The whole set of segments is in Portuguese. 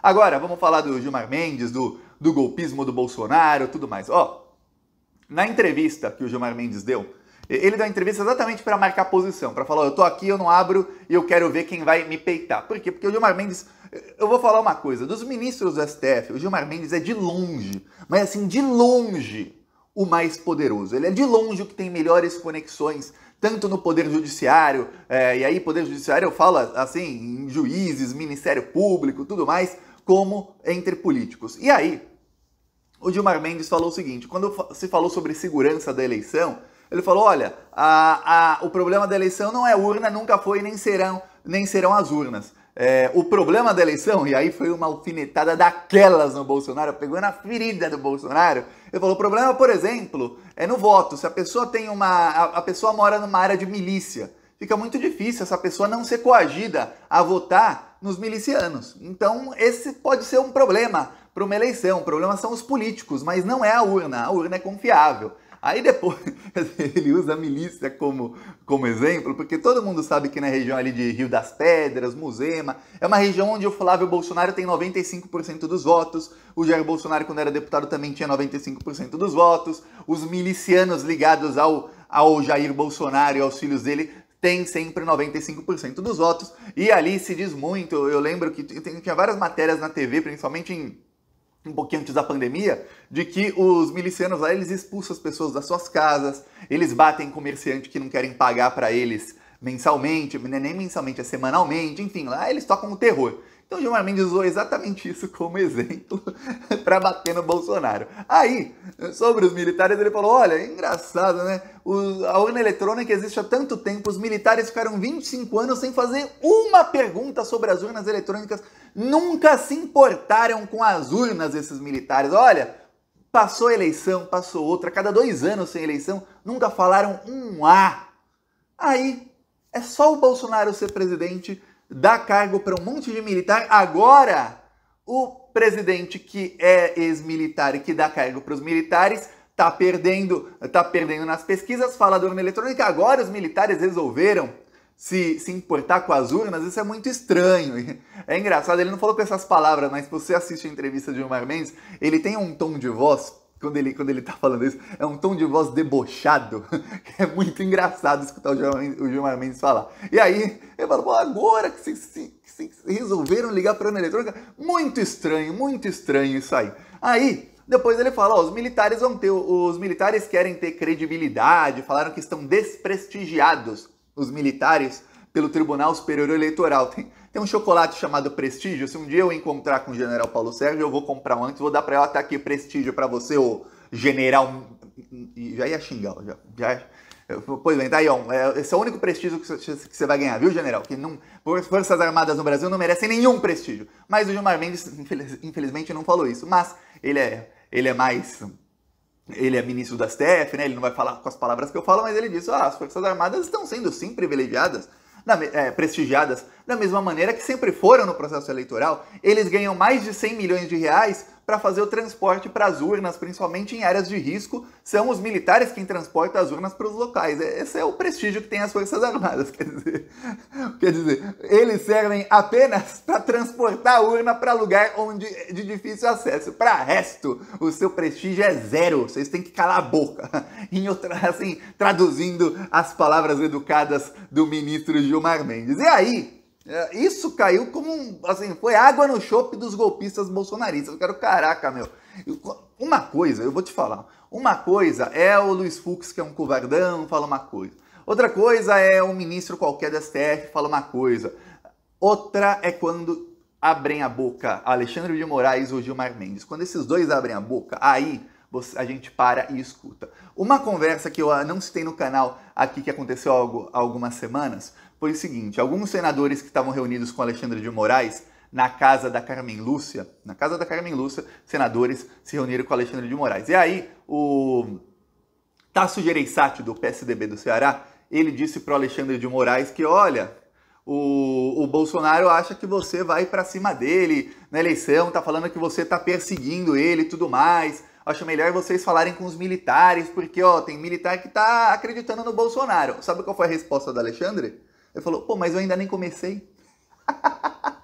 Agora, vamos falar do Gilmar Mendes, do, do golpismo do Bolsonaro, tudo mais. Ó, na entrevista que o Gilmar Mendes deu, ele deu a entrevista exatamente para marcar posição, para falar, eu tô aqui, eu não abro e eu quero ver quem vai me peitar. Por quê? Porque o Gilmar Mendes, eh, eu vou falar uma coisa, dos ministros do STF, o Gilmar Mendes é de longe, mas assim, de longe, o mais poderoso. Ele é de longe o que tem melhores conexões, tanto no Poder Judiciário, é, e aí Poder Judiciário eu falo assim, em juízes, Ministério Público, tudo mais, como entre políticos. E aí, o Gilmar Mendes falou o seguinte: quando se falou sobre segurança da eleição, ele falou: olha, a, a, o problema da eleição não é urna, nunca foi, nem serão, nem serão as urnas. É, o problema da eleição, e aí foi uma alfinetada daquelas no Bolsonaro, pegou na ferida do Bolsonaro. Ele falou: o problema, por exemplo, é no voto. Se a pessoa tem uma. a, a pessoa mora numa área de milícia, fica muito difícil essa pessoa não ser coagida a votar nos milicianos. Então, esse pode ser um problema para uma eleição. O problema são os políticos, mas não é a urna. A urna é confiável. Aí depois ele usa a milícia como, como exemplo, porque todo mundo sabe que na região ali de Rio das Pedras, Muzema, é uma região onde o Flávio Bolsonaro tem 95% dos votos, o Jair Bolsonaro, quando era deputado, também tinha 95% dos votos, os milicianos ligados ao, ao Jair Bolsonaro e aos filhos dele tem sempre 95% dos votos, e ali se diz muito. Eu lembro que tinha várias matérias na TV, principalmente em um pouquinho antes da pandemia, de que os milicianos lá eles expulsam as pessoas das suas casas, eles batem comerciante que não querem pagar para eles mensalmente, né, nem mensalmente, é semanalmente, enfim, lá eles tocam o terror. Então Gilmar Mendes usou exatamente isso como exemplo para bater no Bolsonaro. Aí, sobre os militares, ele falou: olha, é engraçado, né? O, a urna eletrônica existe há tanto tempo, os militares ficaram 25 anos sem fazer uma pergunta sobre as urnas eletrônicas, nunca se importaram com as urnas esses militares. Olha, passou eleição, passou outra, cada dois anos sem eleição, nunca falaram um A. Aí, é só o Bolsonaro ser presidente dá cargo para um monte de militar. Agora, o presidente que é ex-militar e que dá cargo para os militares tá perdendo, tá perdendo nas pesquisas, fala da urna eletrônica. Agora os militares resolveram se, se importar com as urnas, isso é muito estranho. É engraçado, ele não falou com essas palavras, mas se você assiste a entrevista de Gilmar Mendes, ele tem um tom de voz quando ele, quando ele tá falando isso, é um tom de voz debochado. que É muito engraçado escutar o Gilmar, Mendes falar. E aí, ele falou, agora que vocês, vocês resolveram ligar para a urna eletrônica, muito estranho, muito estranho isso aí. Aí, depois ele fala, ó, os militares vão ter, os militares querem ter credibilidade, falaram que estão desprestigiados os militares pelo Tribunal Superior Eleitoral. Tem, tem um chocolate chamado Prestígio. Se um dia eu encontrar com o General Paulo Sérgio, eu vou comprar um antes, vou dar para ela, tá aqui Prestígio para você, o General. Já ia xingar, já. já... Pois bem, tá aí, ó. É, esse é o único prestígio que você vai ganhar, viu, general? Que não, Forças Armadas no Brasil não merecem nenhum prestígio. Mas o Gilmar Mendes, infelizmente, não falou isso. Mas ele é, ele é mais ele é ministro da STF, né? Ele não vai falar com as palavras que eu falo, mas ele disse: ah, as Forças Armadas estão sendo sim privilegiadas é, prestigiadas, da mesma maneira que sempre foram no processo eleitoral. Eles ganham mais de 100 milhões de reais para fazer o transporte para as urnas, principalmente em áreas de risco. São os militares quem transporta as urnas para os locais. É, esse é o prestígio que tem as Forças Armadas. Quer dizer, quer dizer eles servem apenas para transportar a urna para lugar onde é de difícil acesso. Para resto, o seu prestígio é zero. Vocês têm que calar a boca. Em outra, assim, traduzindo as palavras educadas do ministro Gilmar Mendes. E aí, é, isso caiu como assim, foi água no chope dos golpistas bolsonaristas. Eu quero, caraca, meu. Uma coisa, eu vou te falar. Uma coisa é o Luiz Fux, que é um covardão, fala uma coisa. Outra coisa é um ministro qualquer da STF, fala uma coisa. Outra é quando abrem a boca Alexandre de Moraes ou Gilmar Mendes. Quando esses dois abrem a boca, aí a gente para e escuta. Uma conversa que eu ah, não citei no canal aqui que aconteceu há algumas semanas foi o seguinte: alguns senadores que estavam reunidos com Alexandre de Moraes na casa da Carmen Lúcia, na casa da Carmen Lúcia, senadores se reuniram com Alexandre de Moraes. E aí, o Tasso Gereissati, do PSDB do Ceará, ele disse para Alexandre de Moraes que, olha, o, o Bolsonaro acha que você vai para cima dele na eleição, tá falando que você tá perseguindo ele e tudo mais. Acho melhor vocês falarem com os militares, porque ó, tem militar que tá acreditando no Bolsonaro. Sabe qual foi a resposta do Alexandre? Ele falou, pô, mas eu ainda nem comecei.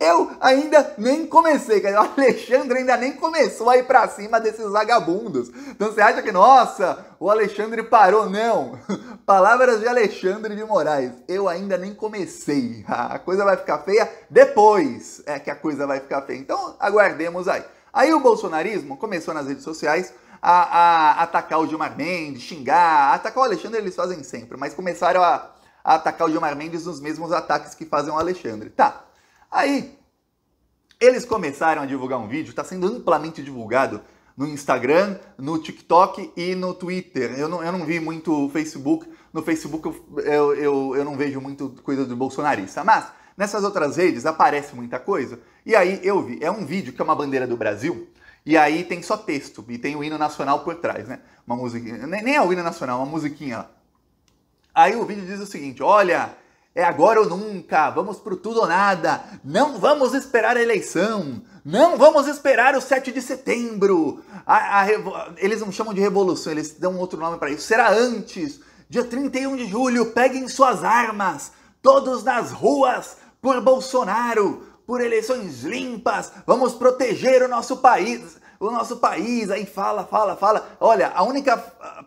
eu ainda nem comecei, cara. O Alexandre ainda nem começou a ir pra cima desses vagabundos. Então você acha que, nossa, o Alexandre parou? Não. Palavras de Alexandre de Moraes. Eu ainda nem comecei. A coisa vai ficar feia depois é que a coisa vai ficar feia. Então aguardemos aí. Aí o bolsonarismo começou nas redes sociais a, a atacar o Gilmar Mendes, xingar, atacar o Alexandre eles fazem sempre, mas começaram a a atacar o Gilmar Mendes nos mesmos ataques que fazem o Alexandre. Tá. Aí, eles começaram a divulgar um vídeo, está sendo amplamente divulgado no Instagram, no TikTok e no Twitter. Eu não, eu não vi muito o Facebook. No Facebook eu, eu, eu, eu não vejo muito coisa do bolsonarista. Mas nessas outras redes aparece muita coisa. E aí eu vi. É um vídeo que é uma bandeira do Brasil. E aí tem só texto. E tem o hino nacional por trás, né? Uma musiquinha. Nem é o hino nacional, é uma musiquinha Aí o vídeo diz o seguinte: olha, é agora ou nunca, vamos pro tudo ou nada, não vamos esperar a eleição, não vamos esperar o 7 de setembro. A, a, eles não chamam de revolução, eles dão outro nome para isso. Será antes, dia 31 de julho, peguem suas armas, todos nas ruas, por Bolsonaro, por eleições limpas, vamos proteger o nosso país o nosso país, aí fala, fala, fala. Olha, a única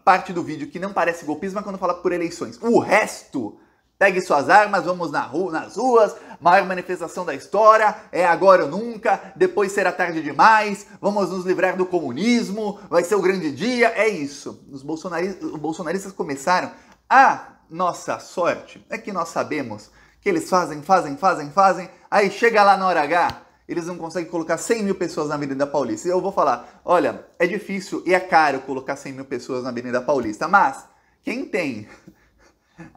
parte do vídeo que não parece golpismo é quando fala por eleições. O resto, pegue suas armas, vamos na rua, nas ruas, maior manifestação da história, é agora ou nunca, depois será tarde demais, vamos nos livrar do comunismo, vai ser o grande dia, é isso. Os bolsonaristas, os bolsonaristas começaram a nossa sorte é que nós sabemos que eles fazem, fazem, fazem, fazem, aí chega lá na hora H, eles não conseguem colocar 100 mil pessoas na Avenida Paulista. Eu vou falar, olha, é difícil e é caro colocar 100 mil pessoas na Avenida Paulista, mas quem tem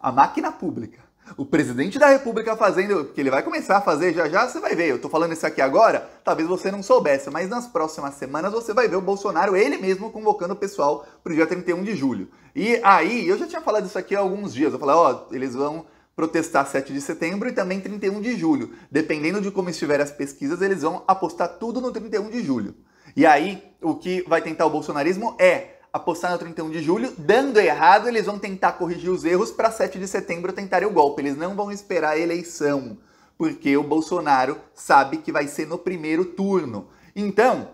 a máquina pública, o presidente da República fazendo, que ele vai começar a fazer já já, você vai ver. Eu tô falando isso aqui agora, talvez você não soubesse, mas nas próximas semanas você vai ver o Bolsonaro ele mesmo convocando o pessoal pro dia 31 de julho. E aí, eu já tinha falado isso aqui há alguns dias. Eu falei, ó, oh, eles vão protestar 7 de setembro e também 31 de julho. Dependendo de como estiver as pesquisas, eles vão apostar tudo no 31 de julho. E aí, o que vai tentar o bolsonarismo é apostar no 31 de julho, dando errado, eles vão tentar corrigir os erros para 7 de setembro tentar o golpe. Eles não vão esperar a eleição, porque o Bolsonaro sabe que vai ser no primeiro turno. Então,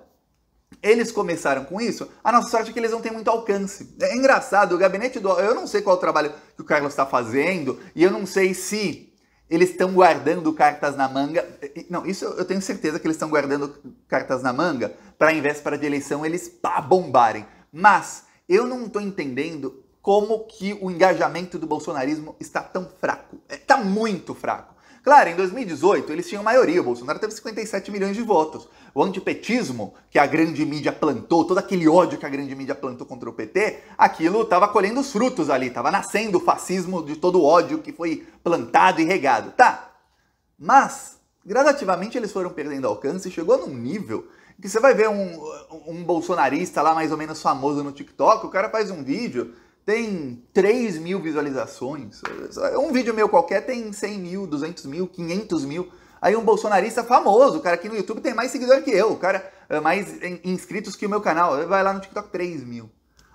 eles começaram com isso, a nossa sorte é que eles não têm muito alcance. É engraçado, o gabinete do. Eu não sei qual o trabalho que o Carlos está fazendo, e eu não sei se eles estão guardando cartas na manga. Não, isso eu tenho certeza que eles estão guardando cartas na manga para em véspera de eleição eles pá, bombarem. Mas eu não estou entendendo como que o engajamento do bolsonarismo está tão fraco. Está é, muito fraco. Claro, em 2018 eles tinham maioria, o Bolsonaro teve 57 milhões de votos. O antipetismo que a grande mídia plantou, todo aquele ódio que a grande mídia plantou contra o PT, aquilo estava colhendo os frutos ali, estava nascendo o fascismo de todo o ódio que foi plantado e regado. Tá, mas gradativamente eles foram perdendo alcance e chegou num nível que você vai ver um, um bolsonarista lá mais ou menos famoso no TikTok, o cara faz um vídeo tem 3 mil visualizações. Um vídeo meu qualquer tem 100 mil, 200 mil, 500 mil. Aí um bolsonarista famoso, o cara aqui no YouTube tem mais seguidor que eu, o cara eh, mais inscritos que o meu canal. Vai lá no TikTok 3 mil.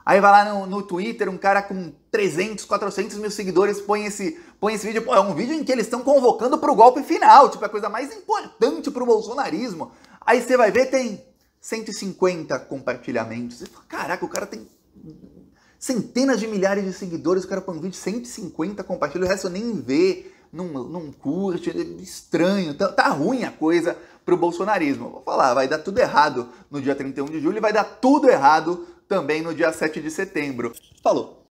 Aí vai lá no, no Twitter, um cara com 300, 400 mil seguidores põe esse, põe esse vídeo. Pô, é um vídeo em que eles estão convocando para o golpe final, tipo, é a coisa mais importante para o bolsonarismo. Aí você vai ver, tem 150 compartilhamentos. caraca, o cara tem centenas de milhares de seguidores, o cara põe um vídeo, 150 compartilha, o resto nem vê, não, não curte, é estranho, tá, tá ruim a coisa pro bolsonarismo. Vou falar, vai dar tudo errado no dia 31 de julho e vai dar tudo errado também no dia 7 de setembro. Falou!